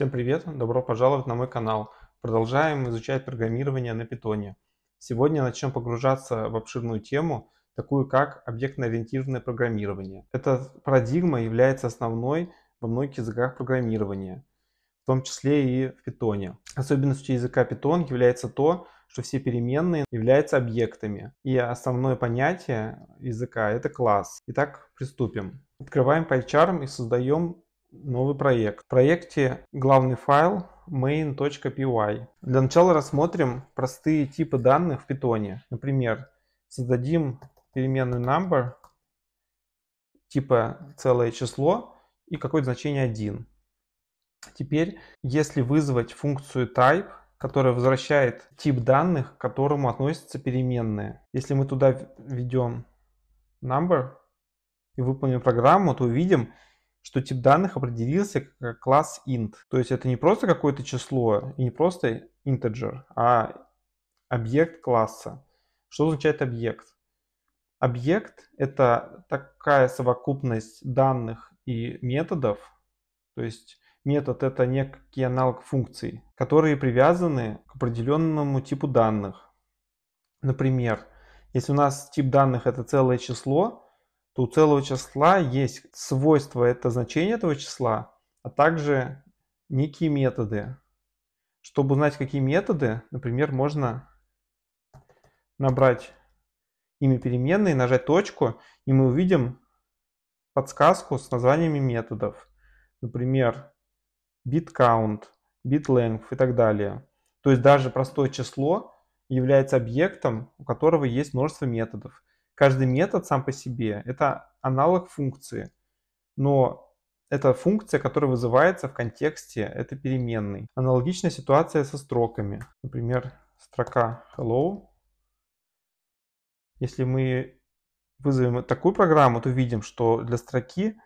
Всем привет, добро пожаловать на мой канал. Продолжаем изучать программирование на питоне. Сегодня начнем погружаться в обширную тему, такую как объектно-ориентированное программирование. Эта парадигма является основной во многих языках программирования, в том числе и в питоне. Особенностью языка питон является то, что все переменные являются объектами. И основное понятие языка — это класс. Итак, приступим. Открываем PyCharm и создаем новый проект. В проекте главный файл main.py. Для начала рассмотрим простые типы данных в питоне. Например, создадим переменную number типа целое число и какое-то значение 1. Теперь, если вызвать функцию type, которая возвращает тип данных, к которому относятся переменные. Если мы туда введем number и выполним программу, то увидим, что тип данных определился как класс int. То есть это не просто какое-то число, и не просто integer, а объект класса. Что означает объект? Объект — это такая совокупность данных и методов, то есть метод — это некий аналог функций, которые привязаны к определенному типу данных. Например, если у нас тип данных — это целое число, то у целого числа есть свойство, это значение этого числа, а также некие методы. Чтобы узнать, какие методы, например, можно набрать имя переменной, нажать точку, и мы увидим подсказку с названиями методов. Например, bitCount, bitLength и так далее. То есть даже простое число является объектом, у которого есть множество методов. Каждый метод сам по себе — это аналог функции, но это функция, которая вызывается в контексте этой переменной. Аналогичная ситуация со строками. Например, строка hello. Если мы вызовем такую программу, то видим, что для строки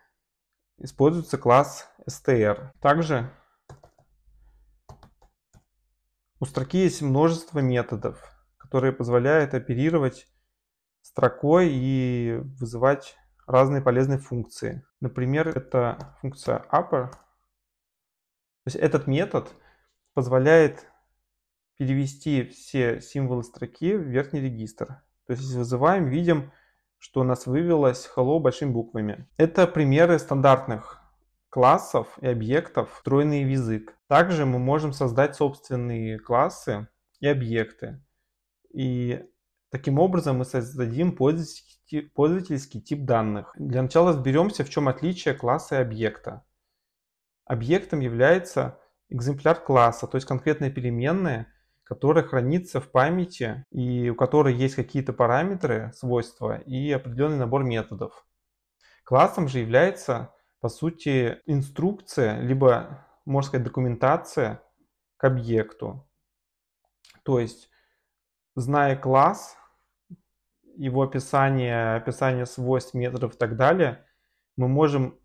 используется класс str. Также у строки есть множество методов, которые позволяют оперировать строкой и вызывать разные полезные функции. Например, это функция upper. То есть этот метод позволяет перевести все символы строки в верхний регистр. То есть если вызываем, видим, что у нас вывелось hello большими буквами. Это примеры стандартных классов и объектов, встроенные в язык. Также мы можем создать собственные классы и объекты. И Таким образом, мы создадим пользовательский, тип данных. Для начала разберемся, в чем отличие класса и объекта. Объектом является экземпляр класса, то есть конкретная переменная, которая хранится в памяти и у которой есть какие-то параметры, свойства и определенный набор методов. Классом же является, по сути, инструкция, либо, можно сказать, документация к объекту. То есть зная класс, его описание, описание свойств, методов и так далее, мы можем,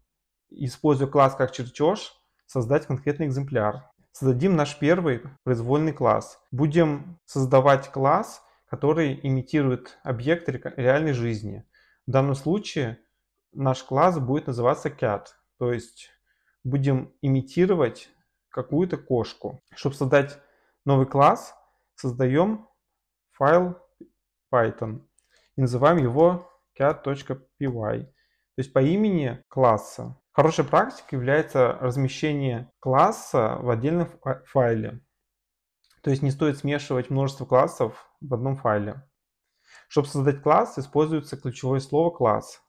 используя класс как чертеж, создать конкретный экземпляр. Создадим наш первый произвольный класс. Будем создавать класс, который имитирует объект реальной жизни. В данном случае наш класс будет называться cat, то есть будем имитировать какую-то кошку. Чтобы создать новый класс, создаем файл Python и называем его cat.py, то есть по имени класса. Хорошей практикой является размещение класса в отдельном файле. То есть не стоит смешивать множество классов в одном файле. Чтобы создать класс, используется ключевое слово «класс»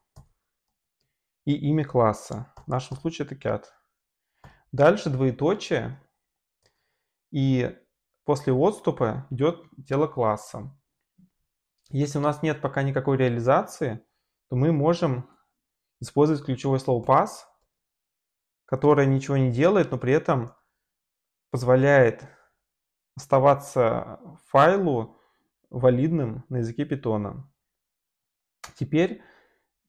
и имя класса. В нашем случае это cat. Дальше двоеточие и После отступа идет дело класса. Если у нас нет пока никакой реализации, то мы можем использовать ключевое слово pass, которое ничего не делает, но при этом позволяет оставаться файлу валидным на языке Python. Теперь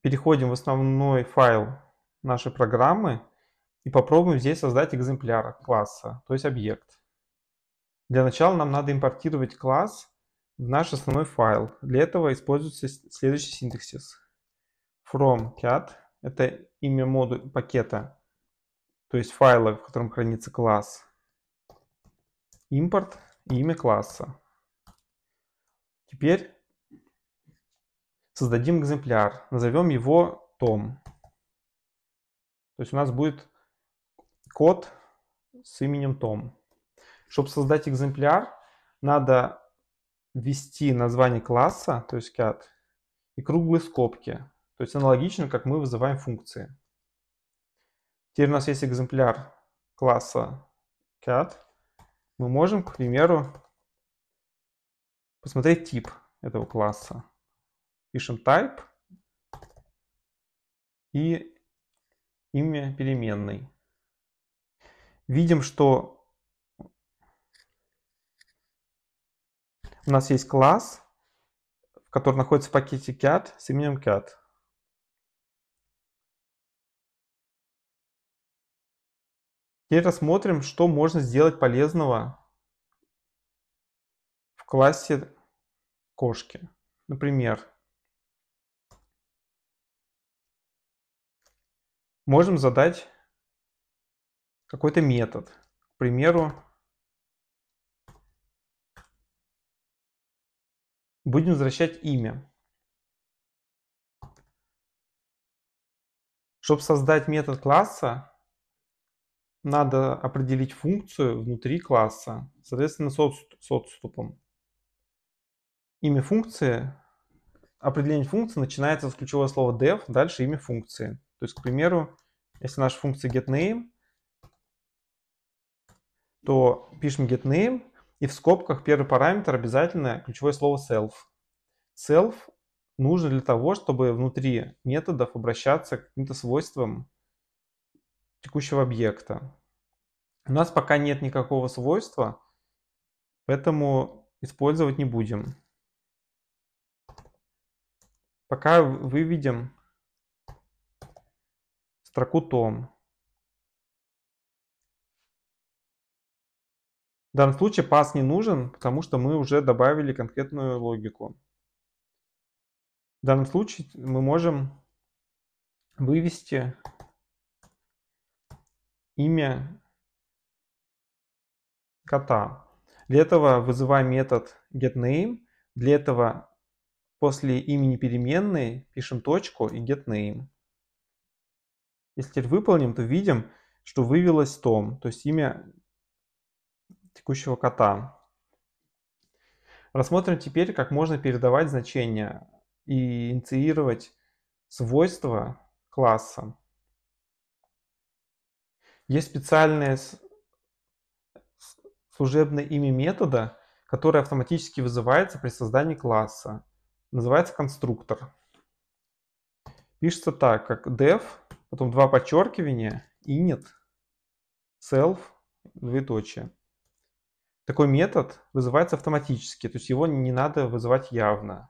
переходим в основной файл нашей программы и попробуем здесь создать экземпляр класса, то есть объект. Для начала нам надо импортировать класс в наш основной файл. Для этого используется следующий синтаксис. from cat – это имя модуль пакета, то есть файла, в котором хранится класс. Импорт имя класса. Теперь создадим экземпляр. Назовем его Tom. То есть у нас будет код с именем Tom. Чтобы создать экземпляр, надо ввести название класса, то есть cat, и круглые скобки. То есть аналогично, как мы вызываем функции. Теперь у нас есть экземпляр класса cat. Мы можем, к примеру, посмотреть тип этого класса. Пишем type и имя переменной. Видим, что у нас есть класс, в котором находится в пакете cat с именем cat. Теперь рассмотрим, что можно сделать полезного в классе кошки. Например, можем задать какой-то метод. К примеру, будем возвращать имя. Чтобы создать метод класса, надо определить функцию внутри класса, соответственно, с, отступ, с отступом. Имя функции, определение функции начинается с ключевого слова def, дальше имя функции. То есть, к примеру, если наша функция getName, то пишем getName, и в скобках первый параметр обязательно ключевое слово self. Self нужно для того, чтобы внутри методов обращаться к каким-то свойствам текущего объекта. У нас пока нет никакого свойства, поэтому использовать не будем. Пока выведем строку том. В данном случае пас не нужен, потому что мы уже добавили конкретную логику. В данном случае мы можем вывести имя кота. Для этого вызываем метод getName. Для этого после имени переменной пишем точку и getName. Если теперь выполним, то видим, что вывелось Том, то есть имя текущего кота. Рассмотрим теперь, как можно передавать значения и инициировать свойства класса. Есть специальное служебное имя метода, которое автоматически вызывается при создании класса. Называется конструктор. Пишется так, как def, потом два подчеркивания, init, self, двоеточие. Такой метод вызывается автоматически, то есть его не надо вызывать явно.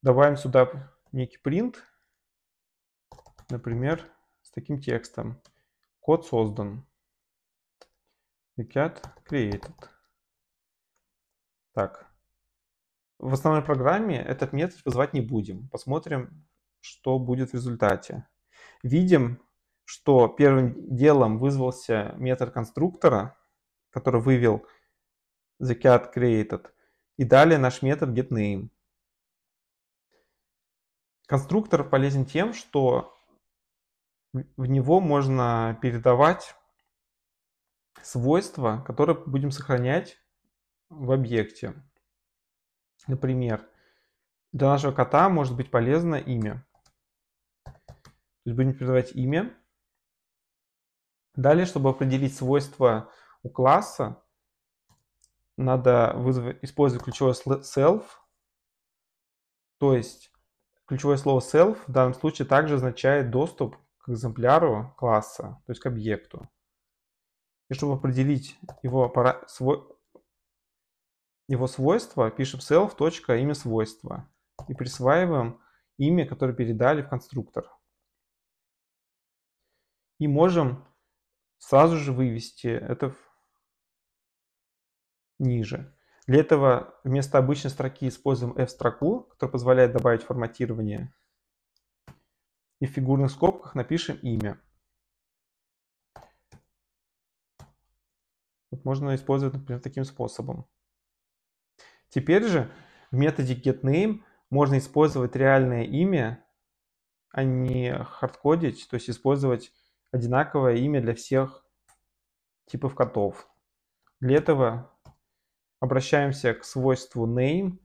Добавим сюда некий print, например, с таким текстом. Код создан. Cat created. Так. В основной программе этот метод вызывать не будем. Посмотрим, что будет в результате. Видим, что первым делом вызвался метод конструктора, который вывел the cat created. И далее наш метод getName. Конструктор полезен тем, что в него можно передавать свойства, которые будем сохранять в объекте. Например, для нашего кота может быть полезно имя. То есть будем передавать имя. Далее, чтобы определить свойства у класса надо вызвать, использовать ключевое self, то есть ключевое слово self в данном случае также означает доступ к экземпляру класса, то есть к объекту. И чтобы определить его, свой, его свойства, пишем self. имя свойства и присваиваем имя, которое передали в конструктор. И можем сразу же вывести это в ниже. Для этого вместо обычной строки используем F-строку, которая позволяет добавить форматирование. И в фигурных скобках напишем имя. Вот можно использовать, например, таким способом. Теперь же в методе getName можно использовать реальное имя, а не хардкодить, то есть использовать одинаковое имя для всех типов котов. Для этого обращаемся к свойству name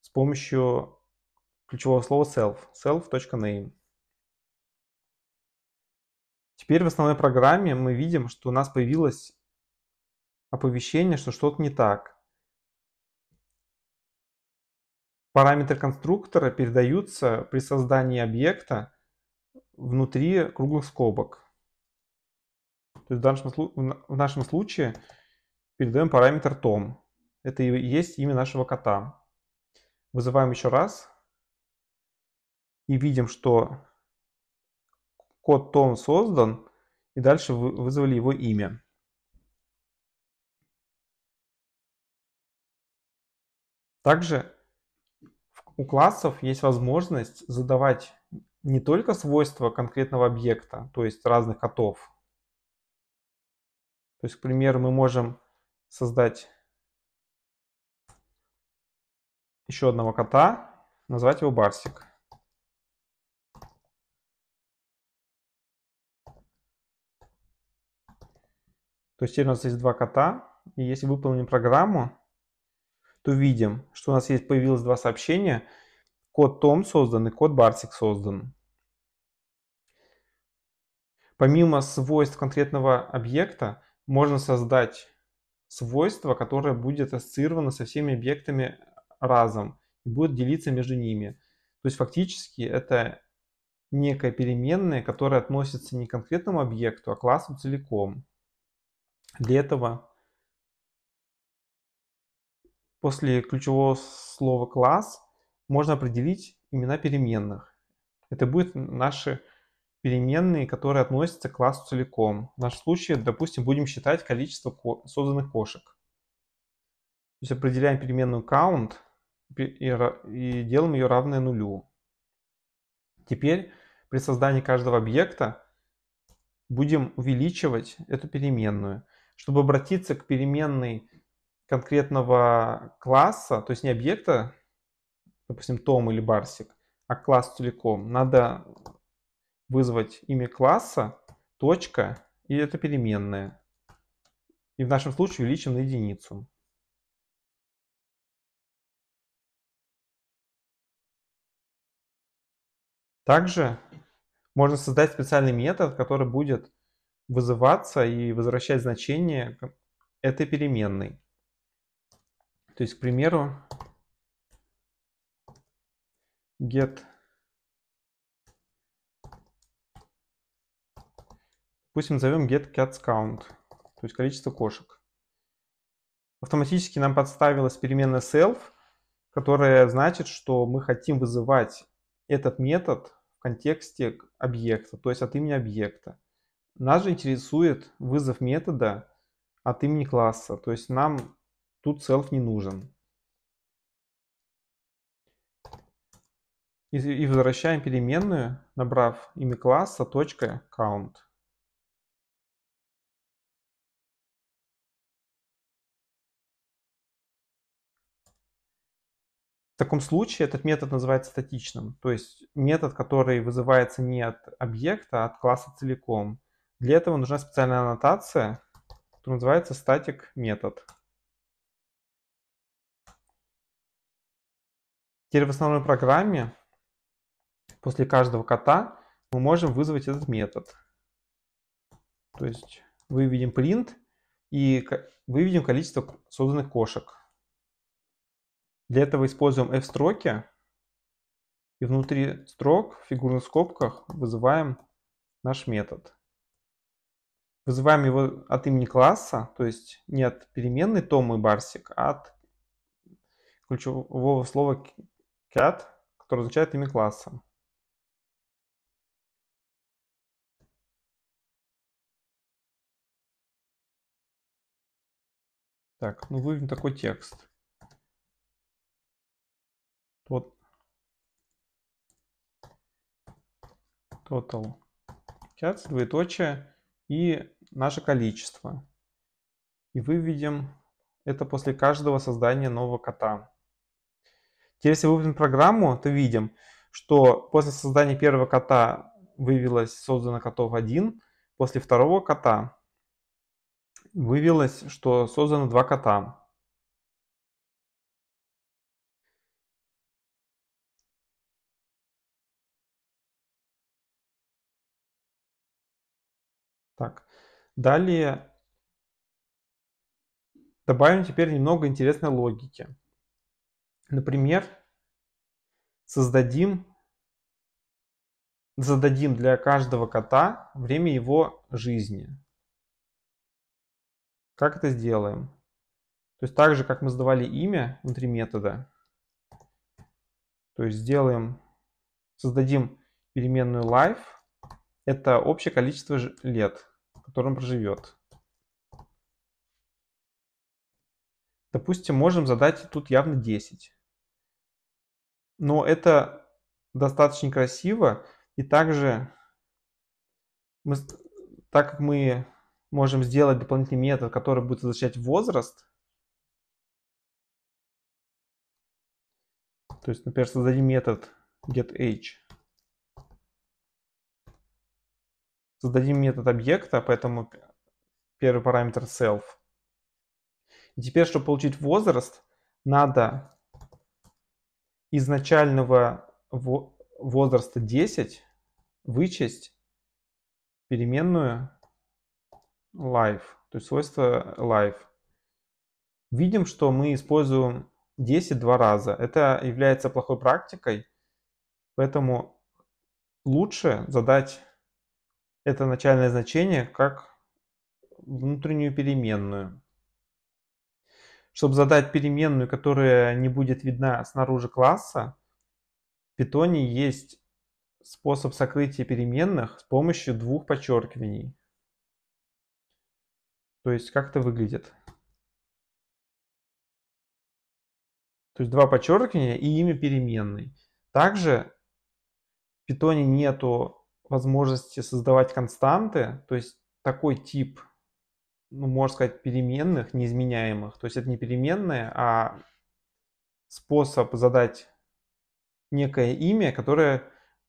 с помощью ключевого слова self, self.name. Теперь в основной программе мы видим, что у нас появилось оповещение, что что-то не так. Параметры конструктора передаются при создании объекта внутри круглых скобок. То есть в, нашем, случае передаем параметр том. Это и есть имя нашего кота. Вызываем еще раз. И видим, что код Том создан. И дальше вызвали его имя. Также у классов есть возможность задавать не только свойства конкретного объекта, то есть разных котов. То есть, к примеру, мы можем создать еще одного кота, назвать его Барсик. То есть теперь у нас есть два кота. И если выполним программу, то видим, что у нас есть появилось два сообщения. Код Том создан и код Барсик создан. Помимо свойств конкретного объекта, можно создать свойство, которое будет ассоциировано со всеми объектами разом и будет делиться между ними. То есть фактически это некая переменная, которая относится не к конкретному объекту, а к классу целиком. Для этого после ключевого слова класс можно определить имена переменных. Это будут наши переменные, которые относятся к классу целиком. В нашем случае, допустим, будем считать количество созданных кошек. То есть определяем переменную count – и делаем ее равной нулю. Теперь при создании каждого объекта будем увеличивать эту переменную. Чтобы обратиться к переменной конкретного класса, то есть не объекта, допустим, Том или Барсик, а класс целиком, надо вызвать имя класса, точка, и это переменная. И в нашем случае увеличим на единицу. Также можно создать специальный метод, который будет вызываться и возвращать значение этой переменной. То есть, к примеру, get пусть мы назовем get cats count, то есть количество кошек. Автоматически нам подставилась переменная self, которая значит, что мы хотим вызывать этот метод в контексте объекта, то есть от имени объекта. Нас же интересует вызов метода от имени класса, то есть нам тут self не нужен. И, и возвращаем переменную, набрав имя класса, точка, count. В таком случае этот метод называется статичным, то есть метод, который вызывается не от объекта, а от класса целиком. Для этого нужна специальная аннотация, которая называется static метод. Теперь в основной программе после каждого кота мы можем вызвать этот метод. То есть выведем print и выведем количество созданных кошек. Для этого используем f-строки и внутри строк в фигурных скобках вызываем наш метод. Вызываем его от имени класса, то есть не от переменной Том и Барсик, а от ключевого слова cat, которое означает имя класса. Так, ну выведем такой текст. Тот, total cats, двоеточие и наше количество. И выведем это после каждого создания нового кота. Теперь, если выпьем программу, то видим, что после создания первого кота вывелось создано котов 1, после второго кота вывелось, что создано два кота. Так, далее добавим теперь немного интересной логики. Например, создадим, зададим для каждого кота время его жизни. Как это сделаем? То есть так же, как мы сдавали имя внутри метода, то есть сделаем, создадим переменную life, это общее количество лет котором проживет. Допустим, можем задать тут явно 10. Но это достаточно красиво. И также, мы, так как мы можем сделать дополнительный метод, который будет возвращать возраст, то есть, например, создадим метод getAge, создадим метод объекта, поэтому первый параметр self. И теперь, чтобы получить возраст, надо изначального возраста 10 вычесть переменную life, то есть свойство life. Видим, что мы используем 10 два раза. Это является плохой практикой, поэтому лучше задать это начальное значение как внутреннюю переменную. Чтобы задать переменную, которая не будет видна снаружи класса, в питоне есть способ сокрытия переменных с помощью двух подчеркиваний. То есть как это выглядит. То есть два подчеркивания и имя переменной. Также в питоне нету возможности создавать константы, то есть такой тип, ну, можно сказать, переменных, неизменяемых. То есть это не переменные, а способ задать некое имя, которое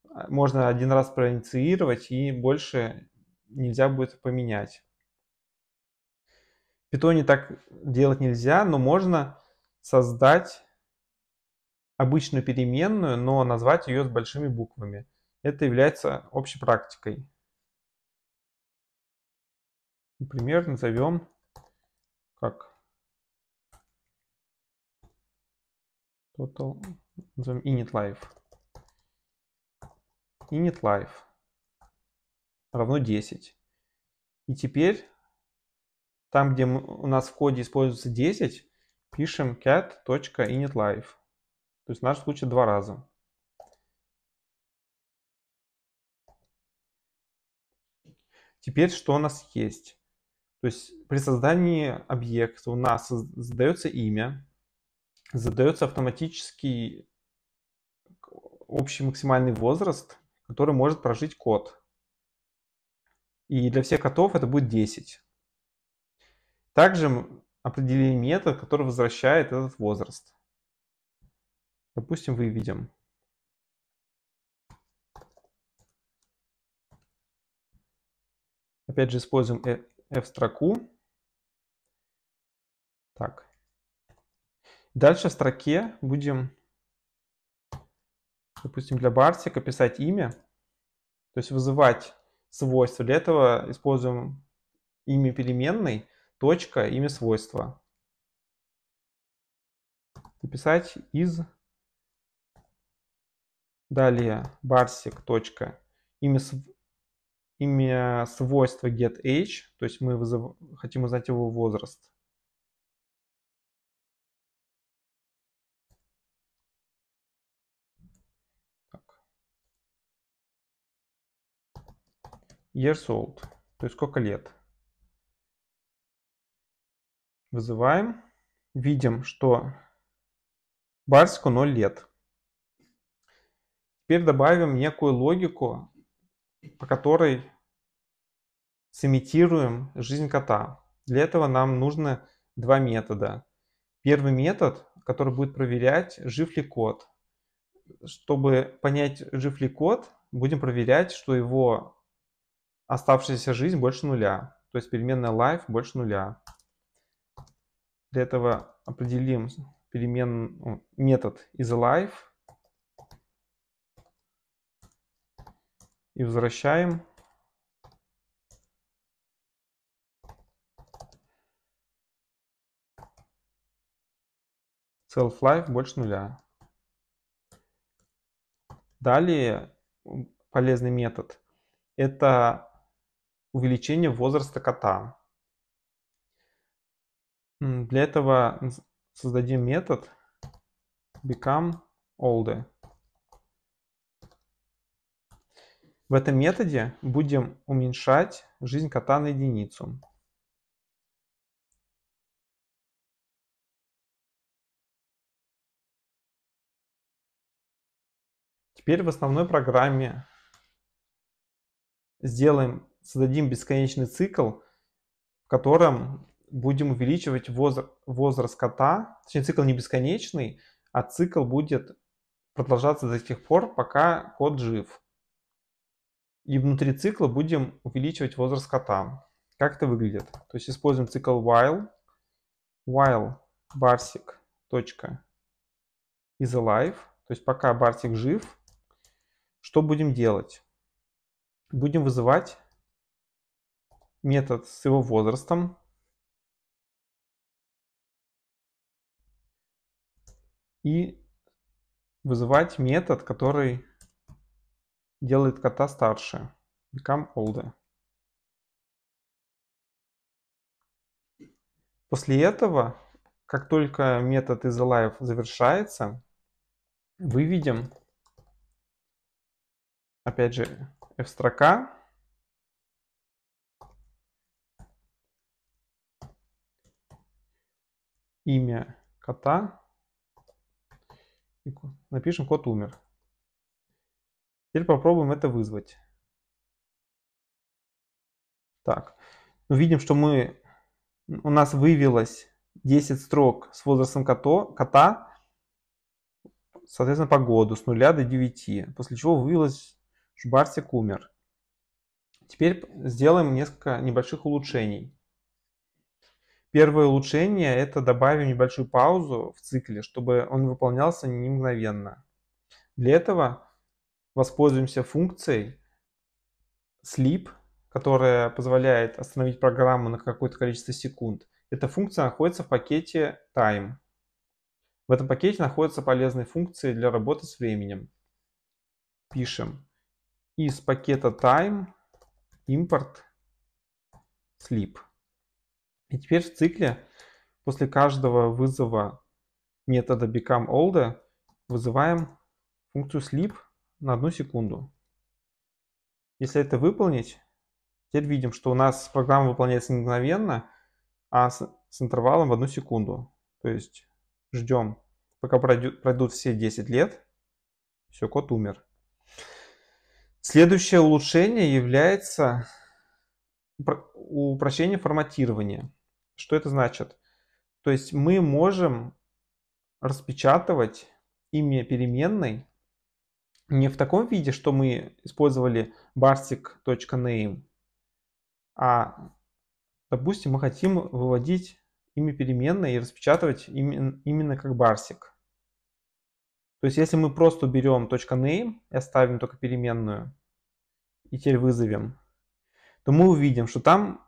а, можно один раз проинициировать и больше нельзя будет поменять. В питоне так делать нельзя, но можно создать обычную переменную, но назвать ее с большими буквами. Это является общей практикой. Например, назовем как total назовем init life. init life равно 10. И теперь там, где у нас в коде используется 10, пишем cat.initLife. То есть в нашем случае два раза. Теперь что у нас есть? То есть при создании объекта у нас задается имя, задается автоматический общий максимальный возраст, который может прожить кот. И для всех котов это будет 10. Также определили метод, который возвращает этот возраст. Допустим, выведем. Опять же используем F-строку. Э, так. Дальше в строке будем, допустим, для Барсика писать имя, то есть вызывать свойства. Для этого используем имя переменной, точка, имя свойства. Написать из далее барсик точка имя имя свойства getAge, то есть мы вызов... хотим узнать его возраст. Так. Years old, то есть сколько лет. Вызываем. Видим, что Барсику 0 лет. Теперь добавим некую логику по которой сымитируем жизнь кота. Для этого нам нужно два метода. Первый метод, который будет проверять, жив ли кот. Чтобы понять, жив ли кот, будем проверять, что его оставшаяся жизнь больше нуля. То есть переменная life больше нуля. Для этого определим перемен, ну, метод isAlive и возвращаем self-life больше нуля. Далее полезный метод – это увеличение возраста кота. Для этого создадим метод become older. В этом методе будем уменьшать жизнь кота на единицу. Теперь в основной программе сделаем, создадим бесконечный цикл, в котором будем увеличивать возраст, возраст кота. Точнее, цикл не бесконечный, а цикл будет продолжаться до тех пор, пока кот жив. И внутри цикла будем увеличивать возраст кота. Как это выглядит? То есть используем цикл while, while барсик точка is alive, то есть пока барсик жив, что будем делать? Будем вызывать метод с его возрастом. И вызывать метод, который делает кота старше. Become older. После этого, как только метод alive завершается, выведем, опять же, f-строка. Имя кота. Напишем кот умер. Теперь попробуем это вызвать. Так, ну, видим, что мы, у нас вывелось 10 строк с возрастом кото, кота, соответственно, по году, с 0 до 9, после чего вывелось Шбарсик умер. Теперь сделаем несколько небольших улучшений. Первое улучшение – это добавим небольшую паузу в цикле, чтобы он выполнялся не мгновенно. Для этого воспользуемся функцией sleep, которая позволяет остановить программу на какое-то количество секунд. Эта функция находится в пакете time. В этом пакете находятся полезные функции для работы с временем. Пишем из пакета time import sleep. И теперь в цикле после каждого вызова метода become becomeOld вызываем функцию sleep, на одну секунду. Если это выполнить, теперь видим, что у нас программа выполняется мгновенно, а с, с интервалом в одну секунду. То есть ждем, пока пройдет, пройдут все 10 лет. Все, код умер. Следующее улучшение является упрощение форматирования. Что это значит? То есть мы можем распечатывать имя переменной не в таком виде, что мы использовали barstick.name, а, допустим, мы хотим выводить имя переменной и распечатывать именно, именно как барсик. То есть если мы просто берем .name и оставим только переменную, и теперь вызовем, то мы увидим, что там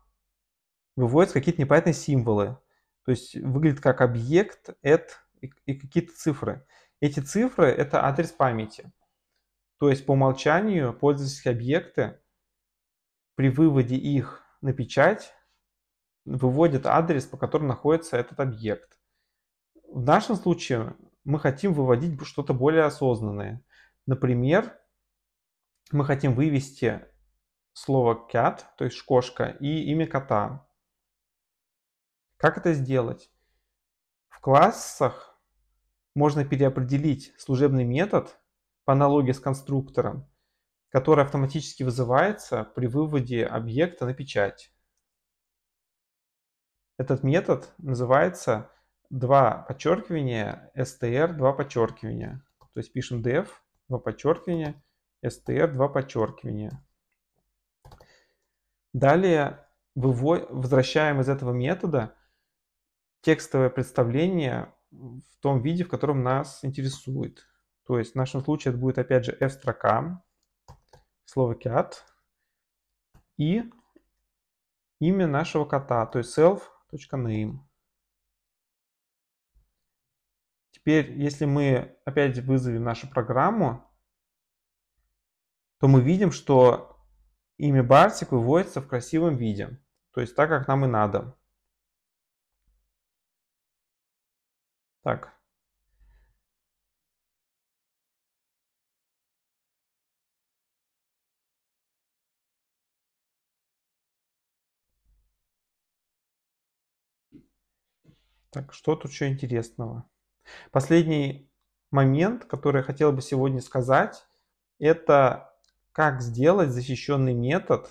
выводятся какие-то непонятные символы. То есть выглядит как объект, add и какие-то цифры. Эти цифры — это адрес памяти. То есть по умолчанию пользовательские объекты при выводе их на печать выводят адрес, по которому находится этот объект. В нашем случае мы хотим выводить что-то более осознанное. Например, мы хотим вывести слово cat, то есть кошка, и имя кота. Как это сделать? В классах можно переопределить служебный метод, по аналогии с конструктором, который автоматически вызывается при выводе объекта на печать. Этот метод называется два подчеркивания str два подчеркивания. То есть пишем def два подчеркивания str два подчеркивания. Далее возвращаем из этого метода текстовое представление в том виде, в котором нас интересует. То есть в нашем случае это будет опять же f-строка, слово cat и имя нашего кота, то есть self.name. Теперь, если мы опять вызовем нашу программу, то мы видим, что имя Барсик выводится в красивом виде. То есть так, как нам и надо. Так, Так, что тут еще интересного? Последний момент, который я хотел бы сегодня сказать, это как сделать защищенный метод,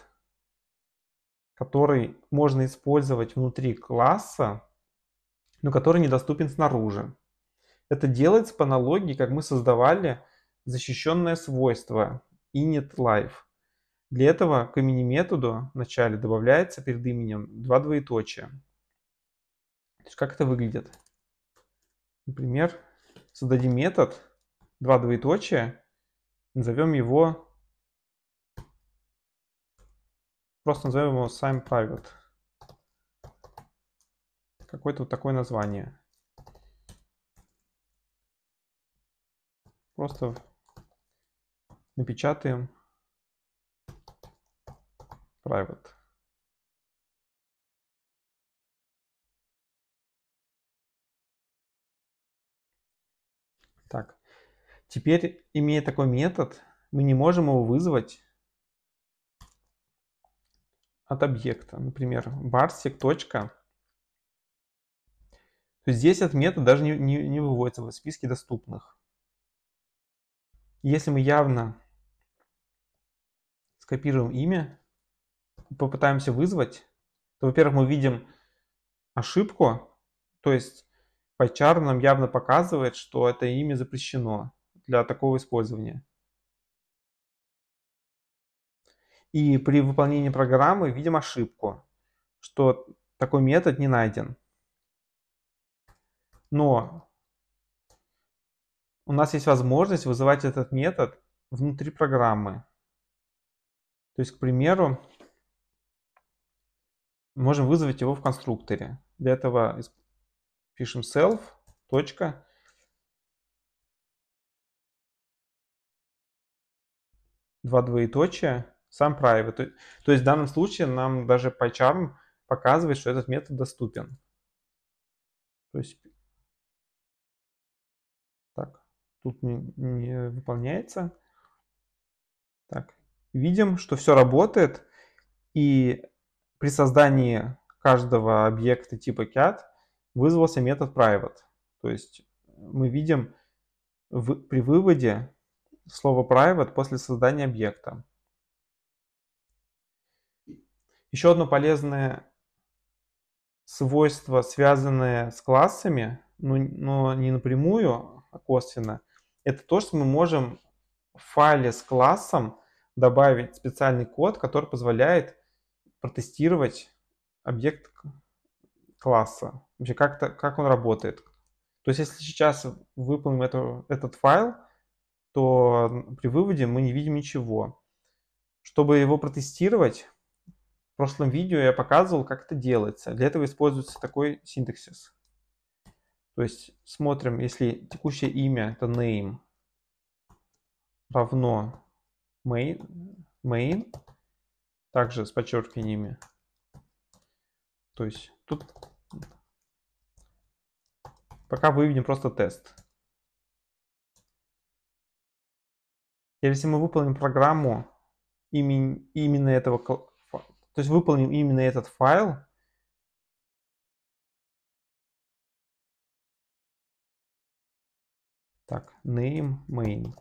который можно использовать внутри класса, но который недоступен снаружи. Это делается по аналогии, как мы создавали защищенное свойство initLife. Для этого к имени методу в начале добавляется перед именем два двоеточия. То есть как это выглядит? Например, создадим метод, два двоеточия, назовем его, просто назовем его sign private. Какое-то вот такое название. Просто напечатаем private. Теперь, имея такой метод, мы не можем его вызвать от объекта. Например, barсик. Точка. Здесь этот метод даже не, не, не выводится в списке доступных. Если мы явно скопируем имя, попытаемся вызвать, то, во-первых, мы видим ошибку, то есть PyCharm нам явно показывает, что это имя запрещено для такого использования. И при выполнении программы видим ошибку, что такой метод не найден. Но у нас есть возможность вызывать этот метод внутри программы. То есть, к примеру, можем вызвать его в конструкторе. Для этого пишем self. Точка. два двоеточия, сам private. То, то есть в данном случае нам даже PyCharm показывает, что этот метод доступен. То есть так, тут не, не выполняется. Так, видим, что все работает. И при создании каждого объекта типа cat вызвался метод private. То есть мы видим в, при выводе слово private после создания объекта. Еще одно полезное свойство, связанное с классами, но, но не напрямую, а косвенно, это то, что мы можем в файле с классом добавить специальный код, который позволяет протестировать объект класса. Вообще, как, как он работает. То есть, если сейчас выполним эту, этот файл, то при выводе мы не видим ничего. Чтобы его протестировать, в прошлом видео я показывал, как это делается. Для этого используется такой синтаксис. То есть смотрим, если текущее имя это name равно main, main также с подчеркиваниями. То есть тут пока выведем просто тест. Если мы выполним программу имени, именно этого, то есть выполним именно этот файл, так, name main,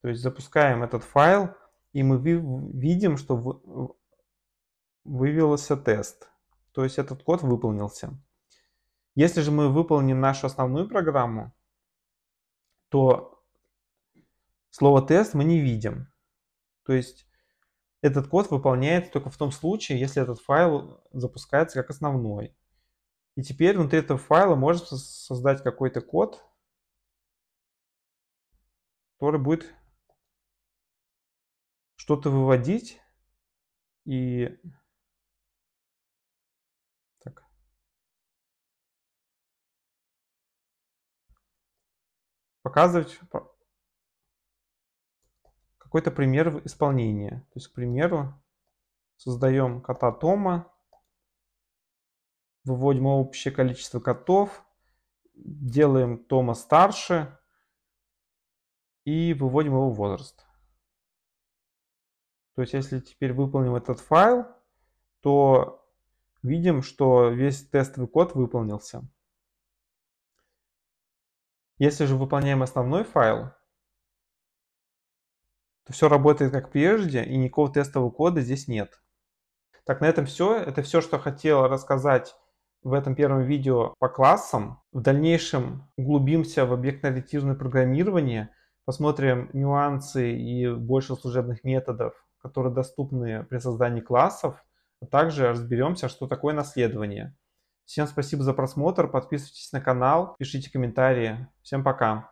то есть запускаем этот файл, и мы видим, что вывелся тест. То есть этот код выполнился. Если же мы выполним нашу основную программу, то Слово тест мы не видим. То есть этот код выполняется только в том случае, если этот файл запускается как основной. И теперь внутри этого файла можно создать какой-то код, который будет что-то выводить и показывать какой-то пример исполнения. То есть, к примеру, создаем кота Тома, выводим общее количество котов, делаем Тома старше и выводим его возраст. То есть, если теперь выполним этот файл, то видим, что весь тестовый код выполнился. Если же выполняем основной файл, то все работает как прежде, и никакого тестового кода здесь нет. Так, на этом все. Это все, что хотел рассказать в этом первом видео по классам. В дальнейшем углубимся в объектно-ориентированное программирование, посмотрим нюансы и больше служебных методов, которые доступны при создании классов, а также разберемся, что такое наследование. Всем спасибо за просмотр, подписывайтесь на канал, пишите комментарии. Всем пока!